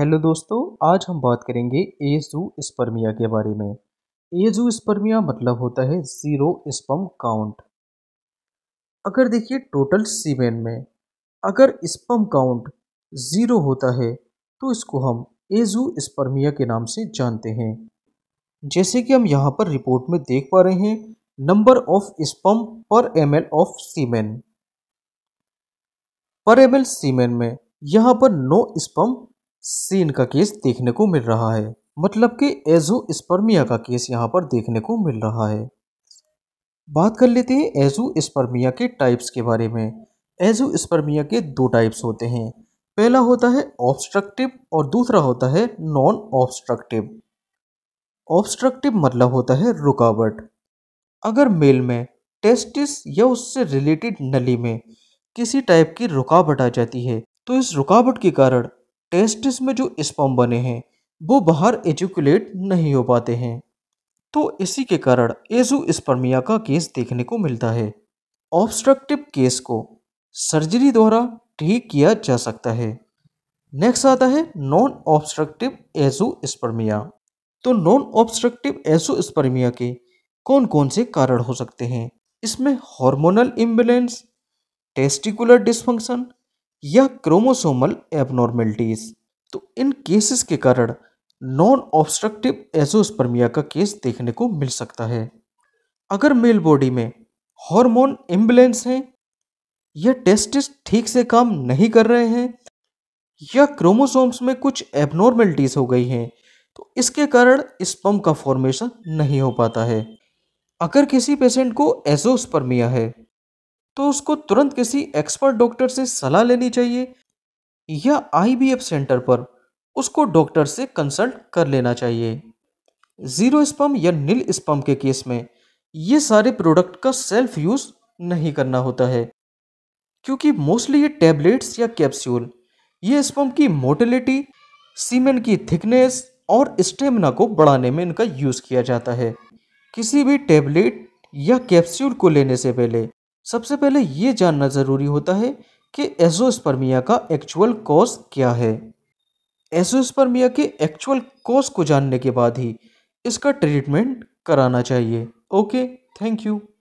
hello दोस्तों आज हम बात करेंगे एजू स्पर्मिया के बारे में एजू स्पर्मिया मतलब होता है ज़ीरो स्पम काउंट अगर देखिए टोटल सीमेन में अगर स्पम काउंट ज़ीरो होता है तो इसको हम एजू स्पर्मिया के नाम से जानते हैं जैसे कि हम यहाँ पर रिपोर्ट में देख पा रहे हैं number of sperm per m of semen per m semen में यहाँ पर नो स्पम सीन का केस देखने को मिल रहा है मतलब कि एजो स्पर्मिया का केस यहाँ पर देखने को मिल रहा है बात कर लेते हैं एजो स्पर्मिया के टाइप्स के बारे में एजो स्पर्मिया के दो टाइप्स होते हैं पहला होता है ऑब्स्ट्रक्टिव और दूसरा होता है नॉन ऑब्स्ट्रक्टिव ऑब्स्ट्रक्टिव मतलब होता है रुकावट अगर मेल में टेस्टिस या उससे रिलेटेड नली में किसी टाइप की रुकावट आ जाती है तो इस रुकावट के कारण टेस्टिस में जो स्पम बने हैं वो बाहर एजुकुलेट नहीं हो पाते हैं तो इसी के कारण एजो स्पर्मिया का केस देखने को मिलता है ऑब्स्ट्रक्टिव केस को सर्जरी द्वारा ठीक किया जा सकता है नेक्स्ट आता है नॉन ऑब्स्ट्रक्टिव एजो स्पर्मिया तो नॉन ऑब्स्ट्रक्टिव एजो स्पर्मिया के कौन कौन से कारण हो सकते हैं इसमें हार्मोनल इम्बेलेंस टेस्टिकुलर डिस्फंक्शन या क्रोमोसोमल एबनॉर्मेलिटीज तो इन केसेस के कारण नॉन ऑब्स्ट्रक्टिव एजोस्पर्मिया का केस देखने को मिल सकता है अगर मेल बॉडी में हार्मोन इम्बलेंस हैं या टेस्टिस ठीक से काम नहीं कर रहे हैं या क्रोमोसोम्स में कुछ एबनॉर्मेलिटीज हो गई हैं तो इसके कारण स्पम का फॉर्मेशन नहीं हो पाता है अगर किसी पेशेंट को एजोस्पर्मिया है तो उसको तुरंत किसी एक्सपर्ट डॉक्टर से सलाह लेनी चाहिए या आईबीएफ सेंटर पर उसको डॉक्टर से कंसल्ट कर लेना चाहिए ज़ीरो स्पम या नील स्पम के केस में ये सारे प्रोडक्ट का सेल्फ यूज़ नहीं करना होता है क्योंकि मोस्टली ये टैबलेट्स या कैप्सूल ये स्पम की मोटिलिटी सीमेन की थिकनेस और स्टेमिना को बढ़ाने में इनका यूज़ किया जाता है किसी भी टैबलेट या कैप्सूल को लेने से पहले सबसे पहले ये जानना ज़रूरी होता है कि एजोस्पर्मिया का एक्चुअल कॉज क्या है एजोस्पर्मिया के एक्चुअल कॉज को जानने के बाद ही इसका ट्रीटमेंट कराना चाहिए ओके थैंक यू